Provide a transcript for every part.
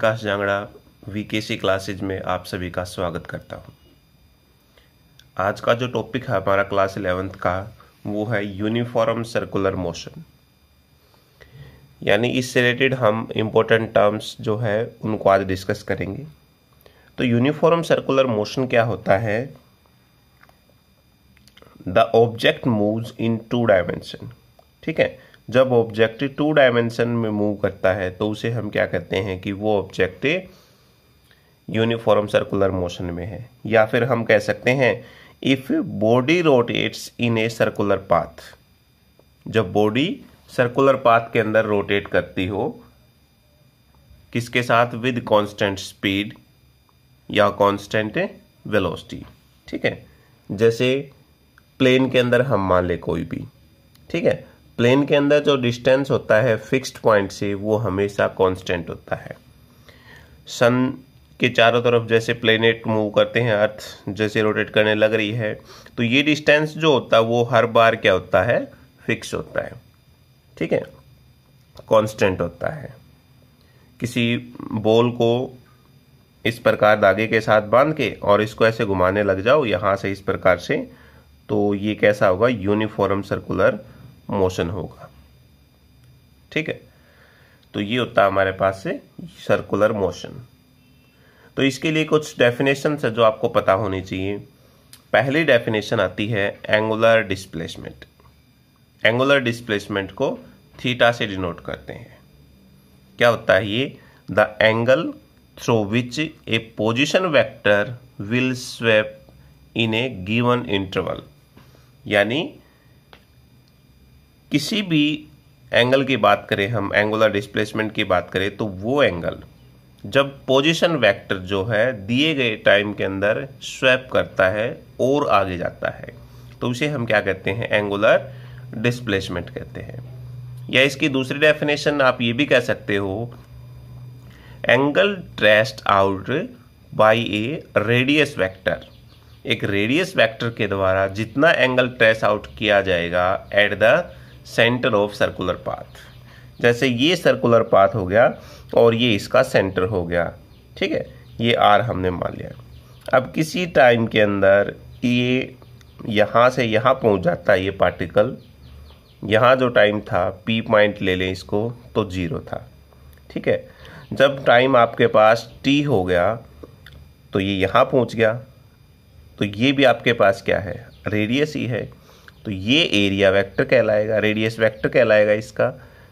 विकास Jangra वीकेसी classes में आप सभी का स्वागत करता हूँ आज का जो टॉपिक है हमारा क्लास इलेवेंथ का वो है यूनिफॉर्म सर्कुलर मोशन यानी इससे रिलेटेड हम इम्पोर्टेंट टर्म्स जो है उनको आज डिस्कस करेंगे तो यूनिफॉर्म सर्कुलर मोशन क्या होता है the object moves in two dimension ठीक है जब ऑब्जेक्ट टू डायमेंशन में मूव करता है तो उसे हम क्या कहते हैं कि वो ऑब्जेक्ट यूनिफॉर्म सर्कुलर मोशन में है या फिर हम कह सकते हैं if body rotates in a circular path जब बॉडी सर्कुलर पाथ के अंदर रोटेट करती हो किसके साथ विद कांस्टेंट स्पीड या कांस्टेंट वेलोसिटी ठीक है जैसे प्लेन के अंदर हम मान ले कोई भी ठीक है प्लेन के अंदर जो डिस्टेंस होता है फिक्स्ड पॉइंट से वो हमेशा कांस्टेंट होता है सन के चारों तरफ जैसे प्लेनेट मूव करते हैं अर्थ जैसे रोटेट करने लग रही है तो ये डिस्टेंस जो होता है वो हर बार क्या होता है फिक्स होता है ठीक है कांस्टेंट होता है किसी बॉल को इस प्रकार धागे के साथ बांध के और इसको ऐसे घुमाने लग जाओ यहाँ से इस प्रकार से तो ये कैसा होगा यूनिफॉर्म सर्कुलर मोशन होगा ठीक है तो ये होता है हमारे पास से सर्कुलर मोशन तो इसके लिए कुछ डेफिनेशन है जो आपको पता होनी चाहिए पहली डेफिनेशन आती है एंगुलर डिस्प्लेसमेंट एंगुलर डिस्प्लेसमेंट को थीटा से डिनोट करते हैं क्या होता है ये the angle through which a position vector will sweep in a given interval यानी किसी भी एंगल की बात करें हम एंगुलर डिस्प्लेसमेंट की बात करें तो वो एंगल जब पोजीशन वेक्टर जो है दिए गए टाइम के अंदर स्वैप करता है और आगे जाता है तो उसे हम क्या कहते हैं एंगुलर डिस्प्लेसमेंट कहते हैं या इसकी दूसरी डेफिनेशन आप ये भी कह सकते हो angle traced out by a radius vector एक रेडियस वेक्टर के द्वारा जितना एंगल ट्रेस आउट किया जाएगा at the centre of circular path जैसे ये सर्कुलर पाथ हो गया और ये इसका सेंटर हो गया ठीक है ये आर हमने मान लिया अब किसी टाइम के अंदर ये यहाँ से यहाँ पहुँच जाता है ये पार्टिकल यहाँ जो टाइम था पी पॉइंट ले लें इसको तो ज़ीरो था ठीक है जब टाइम आपके पास टी हो गया तो ये यहाँ पहुँच गया तो ये भी आपके पास क्या है रेडियस ही है तो ये एरिया वेक्टर कहलाएगा रेडियस वेक्टर कहलाएगा इसका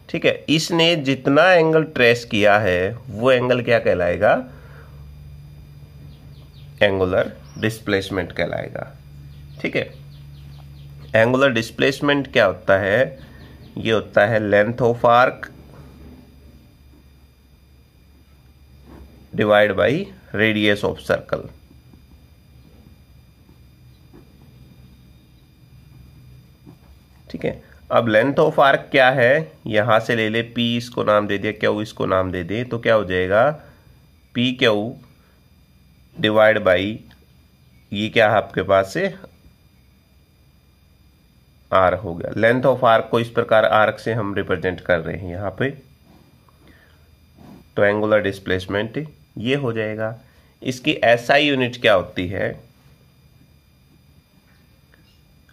ठीक है इसने जितना एंगल ट्रेस किया है वो एंगल क्या कहलाएगा एंगुलर डिस्प्लेसमेंट कहलाएगा ठीक है एंगुलर डिस्प्लेसमेंट क्या होता है ये होता है length of arc divide by radius of circle ठीक है अब लेंथ ऑफ आर्क क्या है यहाँ से ले ले पी इसको नाम दे दिया क्यू इसको नाम दे दे तो क्या हो जाएगा पी क्यू डिवाइड बाई ये क्या है आपके पास से आर हो गया लेंथ ऑफ आर्क को इस प्रकार आर्क से हम रिप्रेजेंट कर रहे हैं यहाँ पे तो एंगुलर डिस्प्लेसमेंट ये हो जाएगा इसकी एसआई SI यूनिट क्या होती है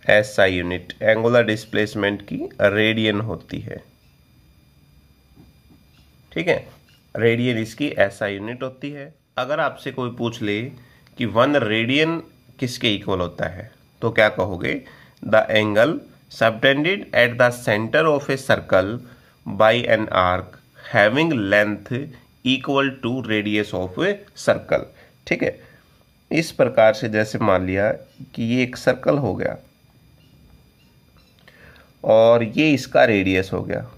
एसआई यूनिट एंगुलर डिस्प्लेसमेंट की रेडियन होती है ठीक है रेडियन इसकी एसआई यूनिट होती है अगर आपसे कोई पूछ ले कि वन रेडियन किसके इक्वल होता है तो क्या कहोगे the angle subtended at the centre of a circle by an arc having length equal to radius of a circle ठीक है इस प्रकार से जैसे मान लिया कि ये एक सर्कल हो गया और ये इसका रेडियस हो गया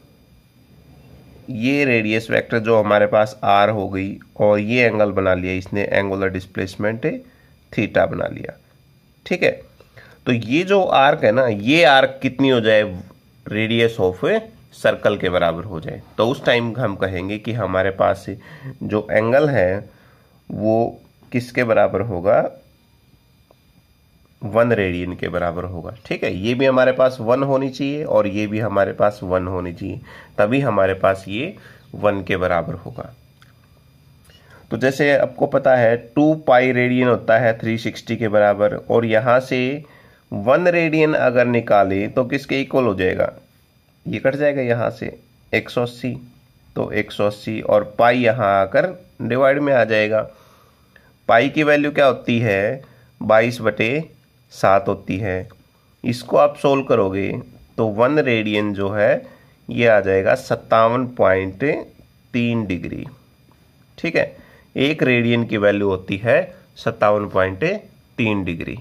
ये रेडियस वेक्टर जो हमारे पास आर हो गई और ये एंगल बना लिया इसने एंगुलर डिस्प्लेसमेंट थीटा बना लिया ठीक है तो ये जो आर्क है ना ये आर्क कितनी हो जाए रेडियस ऑफ सर्कल के बराबर हो जाए तो उस टाइम हम कहेंगे कि हमारे पास जो एंगल है वो किसके बराबर होगा वन रेडियन के बराबर होगा ठीक है ये भी हमारे पास वन होनी चाहिए और ये भी हमारे पास वन होनी चाहिए तभी हमारे पास ये वन के बराबर होगा तो जैसे आपको पता है टू पाई रेडियन होता है थ्री सिक्सटी के बराबर और यहाँ से वन रेडियन अगर निकाले तो किसके इक्वल हो जाएगा ये कट जाएगा यहाँ से एक सौ अस्सी तो एक सौ अस्सी और पाई यहाँ आकर डिवाइड में आ जाएगा पाई की वैल्यू क्या होती है बाईस बटे सात होती है इसको आप सोल्व करोगे तो वन रेडियन जो है ये आ जाएगा सत्तावन पॉइंट तीन डिग्री ठीक है एक रेडियन की वैल्यू होती है सत्तावन पॉइंट तीन डिग्री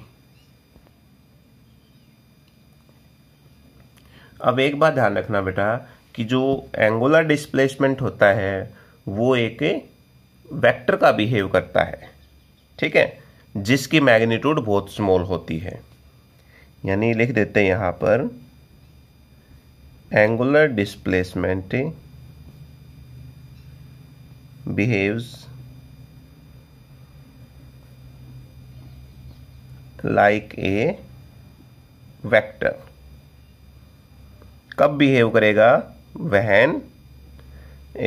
अब एक बात ध्यान रखना बेटा कि जो एंगुलर डिस्प्लेसमेंट होता है वो एक वेक्टर का बिहेव करता है ठीक है जिसकी मैग्नीट्यूड बहुत स्मॉल होती है यानी लिख देते हैं यहाँ पर angular displacement behaves like a vector कब बिहेव करेगा when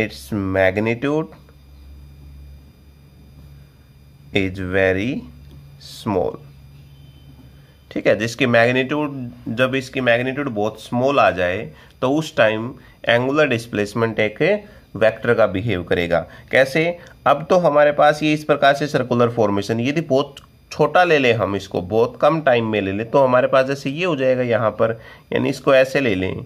its magnitude is very small ठीक है जिसकी मैग्नीट्यूड जब इसकी मैग्नीट्यूड बहुत स्मॉल आ जाए तो उस टाइम एंगुलर डिस्प्लेसमेंट एक वेक्टर का बिहेव करेगा कैसे अब तो हमारे पास ये इस प्रकार से सर्कुलर फॉर्मेशन यदि बहुत छोटा ले लें हम इसको बहुत कम टाइम में ले लें तो हमारे पास जैसे ये हो जाएगा यहाँ पर यानी इसको ऐसे ले लें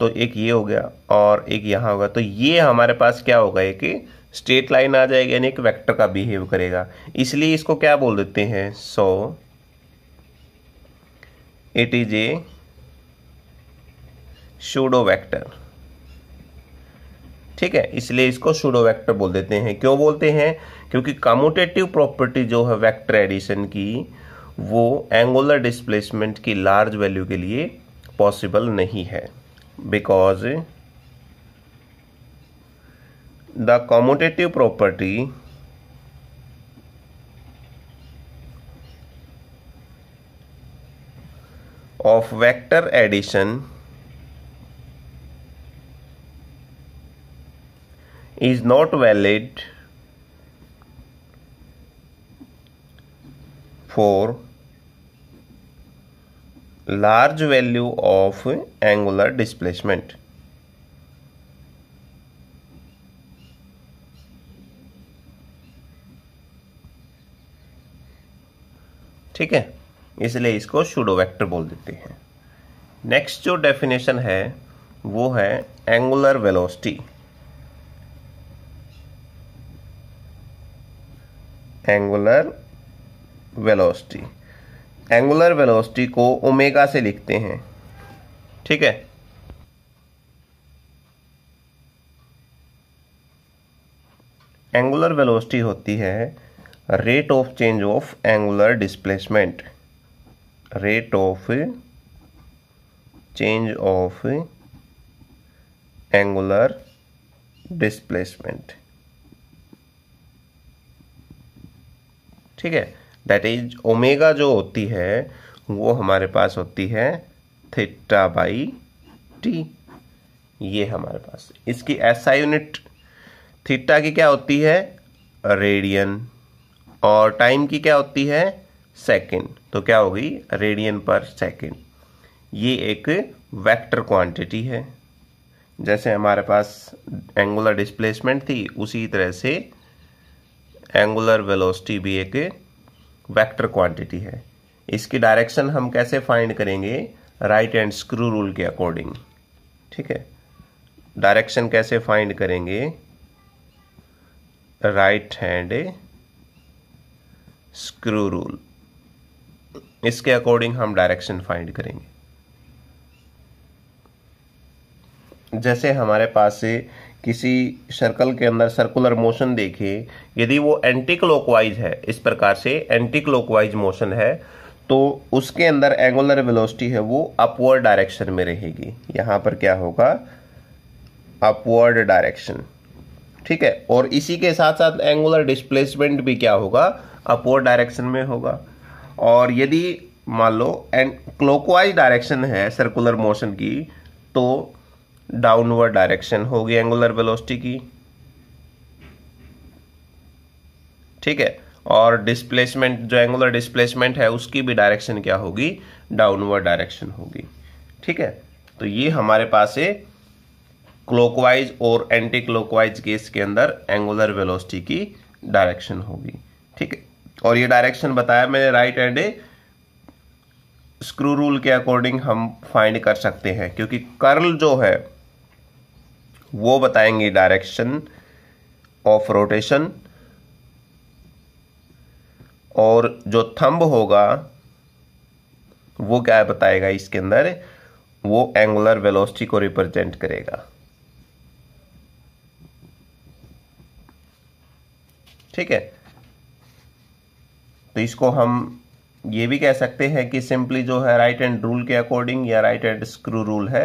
तो एक ये हो गया और एक यहाँ होगा तो ये हमारे पास क्या होगा एक स्ट्रेट लाइन आ जाएगी यानी एक वेक्टर का बिहेव करेगा इसलिए इसको क्या बोल देते हैं so it is a pseudo vector ठीक है इसलिए इसको शूडो वेक्टर बोल देते हैं क्यों बोलते हैं क्योंकि कम्यूटेटिव प्रॉपर्टी जो है वेक्टर एडिशन की वो एंगुलर डिस्प्लेसमेंट की लार्ज वैल्यू के लिए पॉसिबल नहीं है because the commutative property of vector addition is not valid for large value of angular displacement ठीक है इसलिए इसको शूडो वैक्टर बोल देते हैं नेक्स्ट जो डेफिनेशन है वो है angular velocity angular velocity angular velocity को ओमेगा से लिखते हैं ठीक है एंगुलर वेलोसिटी होती है rate of change of angular displacement rate of change of angular displacement ठीक है दैट इज ओमेगा जो होती है वो हमारे पास होती है थिट्टा बाई टी ये हमारे पास इसकी एसआई यूनिट थिट्टा की क्या होती है रेडियन और टाइम की क्या होती है सेकेंड तो क्या होगी रेडियन पर सेकेंड ये एक वेक्टर क्वांटिटी है जैसे हमारे पास एंगुलर डिस्प्लेसमेंट थी उसी तरह से एंगुलर वेलोसिटी भी एक वेक्टर क्वांटिटी है इसकी डायरेक्शन हम कैसे फाइंड करेंगे राइट एंड स्क्रू रूल के अकॉर्डिंग ठीक है डायरेक्शन कैसे फाइंड करेंगे राइट हैंड स्क्रू रूल इसके अकॉर्डिंग हम डायरेक्शन फाइंड करेंगे जैसे हमारे पास से किसी सर्कल के अंदर सर्कुलर मोशन देखे यदि वो एंटी क्लॉकवाइज है इस प्रकार से एंटी क्लॉकवाइज मोशन है तो उसके अंदर एंगुलर वेलोसिटी है वो अपवर्ड डायरेक्शन में रहेगी यहां पर क्या होगा अपवर्ड डायरेक्शन ठीक है और इसी के साथ साथ एंगुलर डिस्प्लेसमेंट भी क्या होगा अपवर्ड डायरेक्शन में होगा और यदि मान लो एंड क्लोकवाइज डायरेक्शन है सर्कुलर मोशन की तो डाउनवर्ड डायरेक्शन होगी एंगुलर वेलोसिटी की ठीक है और डिस्प्लेसमेंट जो एंगुलर डिस्प्लेसमेंट है उसकी भी डायरेक्शन क्या होगी डाउनवर्ड डायरेक्शन होगी ठीक है तो ये हमारे पास है क्लोकवाइज और एंटी क्लोकवाइज केस के अंदर एंगुलर वेलोसिटी की डायरेक्शन होगी ठीक है और ये डायरेक्शन बताया मैंने right hand a screw rule के अकॉर्डिंग हम फाइंड कर सकते हैं क्योंकि कर्ल जो है वो बताएंगे डायरेक्शन ऑफ रोटेशन और जो थंब होगा वो क्या बताएगा इसके अंदर वो एंगुलर वेलोसिटी को रिप्रेजेंट करेगा ठीक है तो इसको हम ये भी कह सकते हैं कि सिंपली जो है राइट एंड रूल के अकॉर्डिंग या राइट एंड स्क्रू रूल है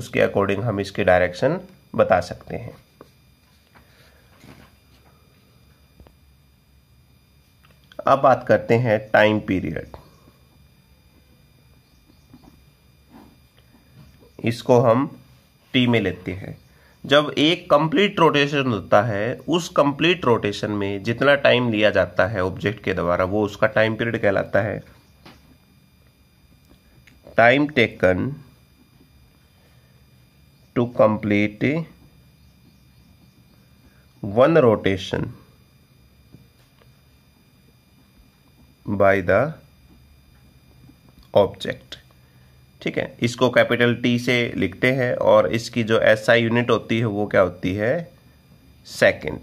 उसके अकॉर्डिंग हम इसके डायरेक्शन बता सकते हैं अब बात करते हैं टाइम पीरियड इसको हम टी में लेते हैं जब एक कंप्लीट रोटेशन होता है उस कंप्लीट रोटेशन में जितना टाइम लिया जाता है ऑब्जेक्ट के द्वारा वो उसका टाइम पीरियड कहलाता है time taken to complete one rotation by the object ठीक है इसको कैपिटल टी से लिखते हैं और इसकी जो एस आई यूनिट होती है वो क्या होती है सेकेंड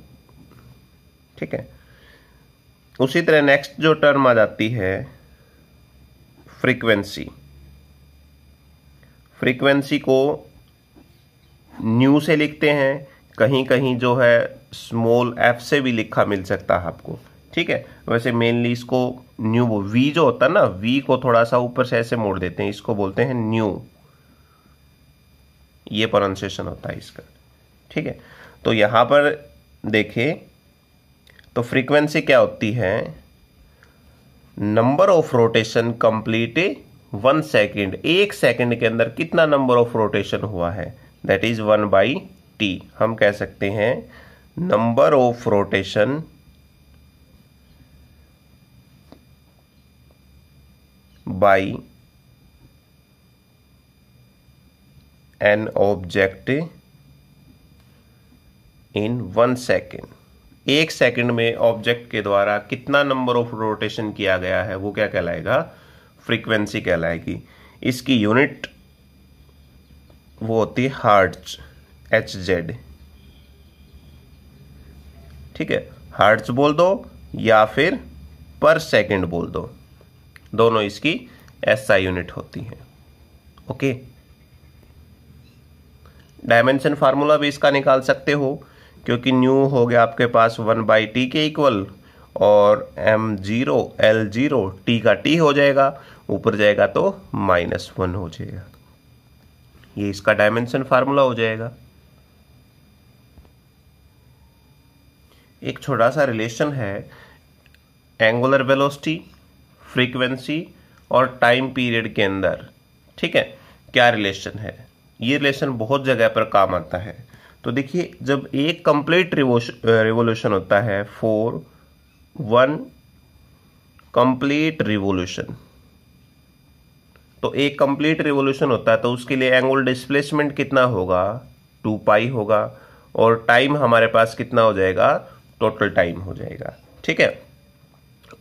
ठीक है उसी तरह नेक्स्ट जो टर्म आ जाती है फ्रीक्वेंसी फ्रीक्वेंसी को न्यू से लिखते हैं कहीं कहीं जो है स्मॉल एफ से भी लिखा मिल सकता है आपको ठीक है वैसे मेनली इसको न्यू वी जो होता है ना वी को थोड़ा सा ऊपर से ऐसे मोड़ देते हैं इसको बोलते हैं न्यू ये प्रोनाउंसिएशन होता है इसका ठीक है तो यहां पर देखे तो फ्रीक्वेंसी क्या होती है number of rotation complete one second एक सेकेंड के अंदर कितना नंबर ऑफ रोटेशन हुआ है that is one by T हम कह सकते हैं number of rotation by an object in one second एक सेकेंड में ऑब्जेक्ट के द्वारा कितना नंबर ऑफ रोटेशन किया गया है वो क्या कहलाएगा फ्रीक्वेंसी कहलाएगी इसकी यूनिट वो होती है हार्ट्स एच जेड ठीक है हार्ट्स बोल दो या फिर पर सेकेंड बोल दो दोनों इसकी एसआई यूनिट होती हैं ओके डायमेंशन फार्मूला भी इसका निकाल सकते हो क्योंकि न्यू हो गया आपके पास वन बाई टी के इक्वल और M zero L zero T का टी हो जाएगा ऊपर जाएगा तो माइनस वन हो जाएगा ये इसका डायमेंशन फार्मूला हो जाएगा एक छोटा सा रिलेशन है एंगुलर वेलोसिटी फ्रीक्वेंसी और टाइम पीरियड के अंदर ठीक है क्या रिलेशन है ये रिलेशन बहुत जगह पर काम आता है तो देखिए जब एक कंप्लीट रिवोल्यूशन होता है फोर वन कंप्लीट रिवोल्यूशन तो एक कंप्लीट रिवोल्यूशन होता है तो उसके लिए एंगल डिस्प्लेसमेंट कितना होगा टू पाई होगा और टाइम हमारे पास कितना हो जाएगा टोटल टाइम हो जाएगा ठीक है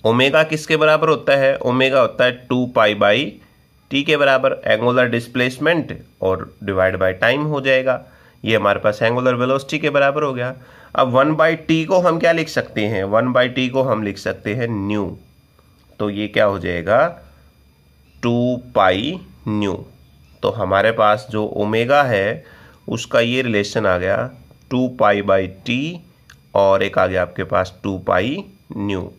ओमेगा किसके बराबर होता है ओमेगा होता है टू पाई बाई टी के बराबर एंगुलर डिस्प्लेसमेंट और डिवाइड बाय टाइम हो जाएगा ये हमारे पास एंगुलर वेलोसिटी के बराबर हो गया अब वन बाई टी को हम क्या लिख सकते हैं वन बाई टी को हम लिख सकते हैं न्यू तो ये क्या हो जाएगा टू पाई न्यू तो हमारे पास जो ओमेगा है उसका ये रिलेशन आ गया टू पाई बाई टी और एक आ गया आपके पास टू पाई न्यू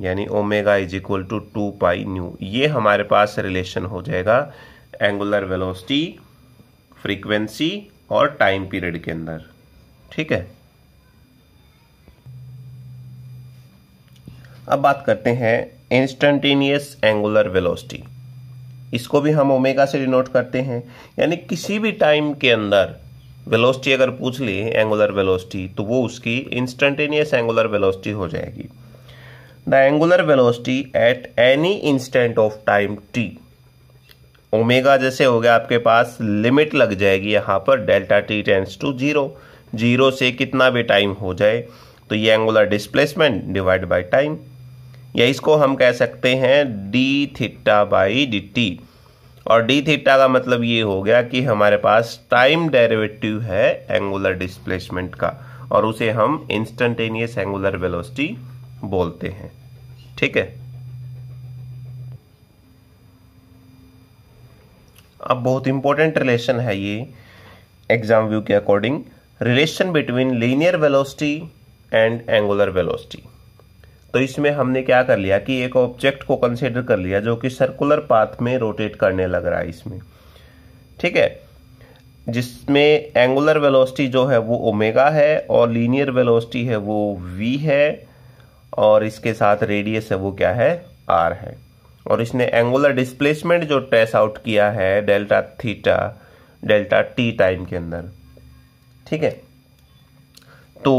यानी omega is equal to two pi nu ये हमारे पास रिलेशन हो जाएगा एंगुलर वेलोसिटी फ्रीक्वेंसी और टाइम पीरियड के अंदर ठीक है अब बात करते हैं इंस्टेंटेनियस एंगुलर वेलोसिटी इसको भी हम ओमेगा से डिनोट करते हैं यानी किसी भी टाइम के अंदर वेलोसिटी अगर पूछ ली एंगुलर वेलोसिटी तो वो उसकी इंस्टेंटेनियस एंगुलर वेलोसिटी हो जाएगी the angular velocity at any instant of time t omega जैसे हो गया आपके पास लिमिट लग जाएगी यहाँ पर delta T tends to zero zero से कितना भी टाइम हो जाए तो ये angular displacement divide by time या इसको हम कह सकते हैं d theta by d T और डी थीटा का मतलब ये हो गया कि हमारे पास टाइम डेरिवेटिव है एंगुलर डिस्प्लेसमेंट का और उसे हम इंस्टेंटेनियस एंगुलर वेलोसिटी बोलते हैं ठीक है अब बहुत इंपॉर्टेंट रिलेशन है ये एग्जाम व्यू के according relation between linear velocity and angular velocity तो इसमें हमने क्या कर लिया कि एक ऑब्जेक्ट को कंसिडर कर लिया जो कि सर्कुलर पाथ में रोटेट करने लग रहा है इसमें ठीक है जिसमें एंगुलर वेलोसिटी जो है वो ओमेगा है और लीनियर वेलोसिटी है वो वी है और इसके साथ रेडियस है वो क्या है आर है और इसने एंगुलर डिस्प्लेसमेंट जो ट्रेस आउट किया है delta theta delta T time के अंदर ठीक है तो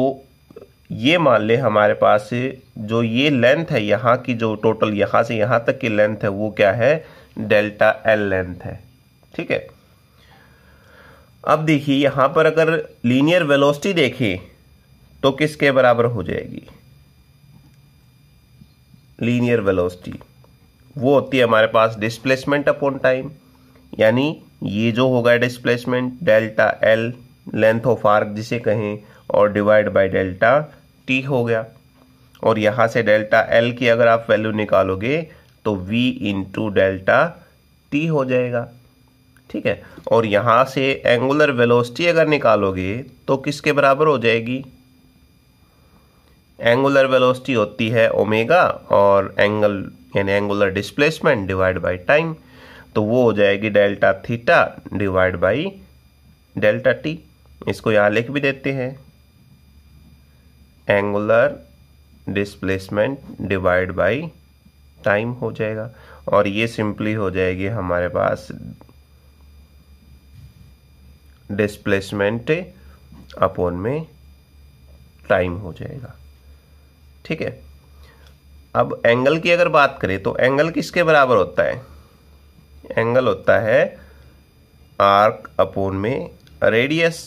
ये मान ले हमारे पास जो ये लेंथ है यहाँ की जो टोटल यहाँ से यहाँ तक की लेंथ है वो क्या है डेल्टा एल लेंथ है ठीक है अब देखिए यहाँ पर अगर लीनियर वेलोसिटी देखें तो किसके बराबर हो जाएगी लीनियर वेलोसिटी वो होती है हमारे पास डिस्प्लेसमेंट अपॉन टाइम यानी ये जो होगा displacement delta L length of arc जिसे कहें और डिवाइड बाय डेल्टा टी हो गया और यहाँ से डेल्टा एल की अगर आप वैल्यू निकालोगे तो वी इंटू डेल्टा टी हो जाएगा ठीक है और यहाँ से एंगुलर वेलोसिटी अगर निकालोगे तो किसके बराबर हो जाएगी एंगुलर वेलोसिटी होती है ओमेगा और एंगल यानी angular displacement divide by time तो वो हो जाएगी delta theta divide by delta T इसको यहाँ लिख भी देते हैं angular displacement divide by time हो जाएगा और ये सिंपली हो जाएगी हमारे पास डिस्प्लेसमेंट अपॉन में टाइम हो जाएगा ठीक है अब एंगल की अगर बात करें तो एंगल किसके बराबर होता है एंगल होता है आर्क अपोन में रेडियस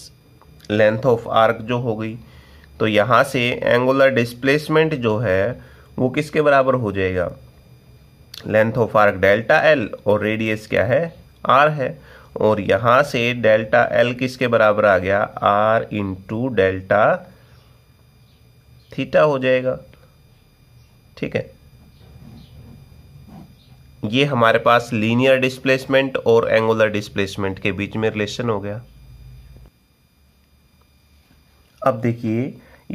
लेंथ ऑफ आर्क जो हो गई तो यहाँ से एंगुलर डिस्प्लेसमेंट जो है वो किसके बराबर हो जाएगा length of arc delta L और रेडियस क्या है आर है और यहाँ से डेल्टा एल किसके बराबर आ गया आर इंटू डेल्टा थीटा हो जाएगा ठीक है ये हमारे पास लीनियर डिस्प्लेसमेंट और एंगुलर डिस्प्लेसमेंट के बीच में रिलेशन हो गया अब देखिए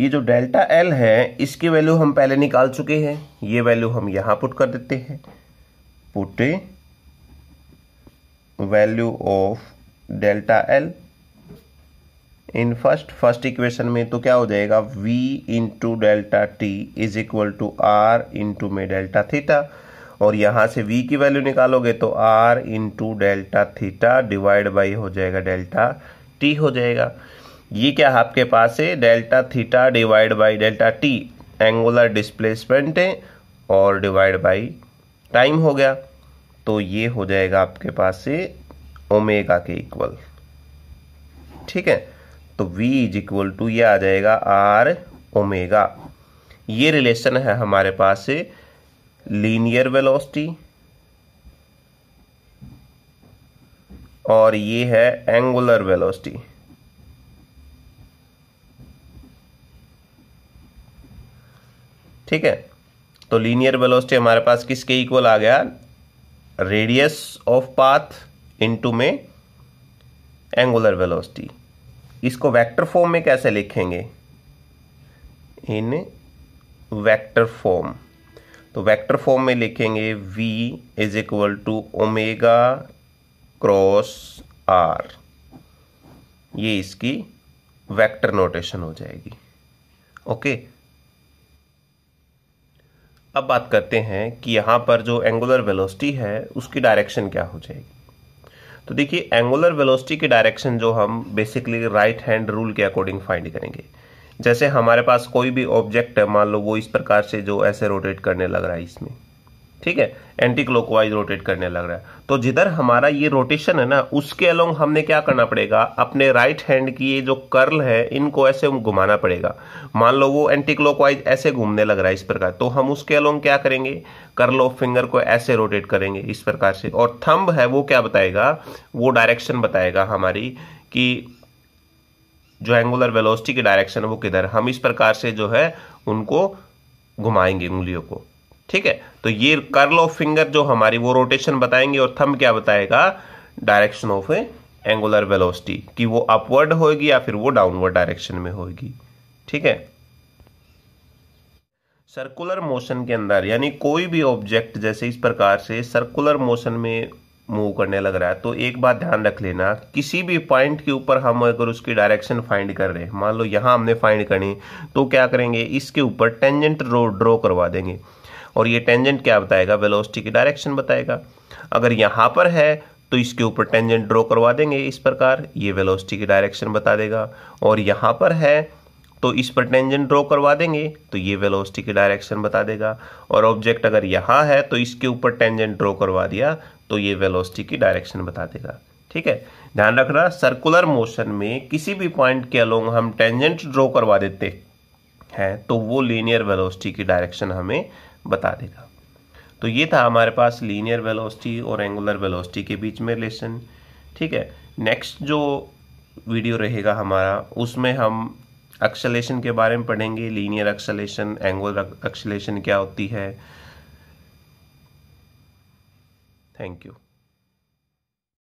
ये जो डेल्टा एल है इसकी वैल्यू हम पहले निकाल चुके हैं ये वैल्यू हम यहां पुट कर देते हैं put value of delta L in first first equation में तो क्या हो जाएगा v into delta T is equal to R into में डेल्टा थीटा और यहाँ से v की वैल्यू निकालोगे तो r into delta theta divide by हो जाएगा डेल्टा टी हो जाएगा ये क्या आपके पास है delta theta divide by delta T angular displacement है और डिवाइड बाई टाइम हो गया तो ये हो जाएगा आपके पास से ओमेगा के इक्वल ठीक है तो v इज इक्वल टू ये आ जाएगा आर ओमेगा ये रिलेशन है हमारे पास लीनियर वेलोसिटी और ये है एंगुलर वेलोसिटी ठीक है तो लीनियर वेलोसिटी हमारे पास किसके इक्वल आ गया रेडियस ऑफ पाथ इनटू में एंगुलर वेलोसिटी इसको वेक्टर फॉर्म में कैसे लिखेंगे इन वेक्टर फॉर्म तो वेक्टर फॉर्म में लिखेंगे v is equal to omega cross R ये इसकी वेक्टर नोटेशन हो जाएगी ओके अब बात करते हैं कि यहां पर जो एंगुलर वेलोसिटी है उसकी डायरेक्शन क्या हो जाएगी तो देखिए एंगुलर वेलोसिटी की डायरेक्शन जो हम बेसिकली राइट हैंड रूल के अकॉर्डिंग फाइंड करेंगे जैसे हमारे पास कोई भी ऑब्जेक्ट है मान लो वो इस प्रकार से जो ऐसे रोटेट करने लग रहा है इसमें ठीक है एंटी क्लॉकवाइज रोटेट करने लग रहा है तो जिधर हमारा ये रोटेशन है ना उसके अलोंग हमने क्या करना पड़ेगा अपने राइट हैंड की ये जो कर्ल है इनको ऐसे घुमाना पड़ेगा मान लो वो एंटी क्लॉकवाइज ऐसे घूमने लग रहा है इस प्रकार तो हम उसके अलोंग क्या करेंगे कर्ल ऑफ फिंगर को ऐसे रोटेट करेंगे इस प्रकार से और थम्ब है वो क्या बताएगा वो डायरेक्शन बताएगा हमारी कि जो एंगुलर वेलोसिटी की डायरेक्शन है वो किधर हम इस प्रकार से जो है उनको घुमाएंगे उंगलियों को ठीक है तो ये कर्ल ऑफ फिंगर जो हमारी वो रोटेशन बताएंगे और थम क्या बताएगा डायरेक्शन ऑफ एंगुलर वेलोसिटी कि वो अपवर्ड होगी या फिर वो डाउनवर्ड डायरेक्शन में होगी ठीक है सर्कुलर मोशन के अंदर यानी कोई भी ऑब्जेक्ट जैसे इस प्रकार से सर्कुलर मोशन में मूव करने लग रहा है तो एक बात ध्यान रख लेना किसी भी पॉइंट के ऊपर हम अगर उसकी डायरेक्शन फाइंड कर रहे हैं मान लो यहाँ हमने फाइंड करनी तो क्या करेंगे इसके ऊपर टेंजेंट रोड ड्रॉ करवा देंगे और ये टेंजेंट क्या बताएगा वेलोसिटी की डायरेक्शन बताएगा अगर यहाँ पर है तो इसके ऊपर टेंजेंट ड्रॉ करवा देंगे इस प्रकार ये वेलोसिटी की डायरेक्शन बता देगा और यहाँ पर है तो इस पर टेंजेंट ड्रॉ करवा देंगे तो ये वेलोसिटी की डायरेक्शन बता देगा और ऑब्जेक्ट अगर यहाँ है तो इसके ऊपर टेंजेंट ड्रॉ करवा दिया तो ये वेलोसिटी की डायरेक्शन बता देगा ठीक है ध्यान रखना सर्कुलर मोशन में किसी भी पॉइंट के अलोंग हम टेंजेंट ड्रॉ करवा देते हैं तो वो लीनियर वेलोसिटी की डायरेक्शन हमें बता देगा तो ये था हमारे पास लीनियर वेलोसिटी और एंगुलर वेलोसिटी के बीच में रिलेशन ठीक है नेक्स्ट जो वीडियो रहेगा हमारा उसमें हम एक्सलेशन के बारे में पढ़ेंगे लीनियर एक्सलेशन एंगुलर एक्सलेशन क्या होती है थैंक यू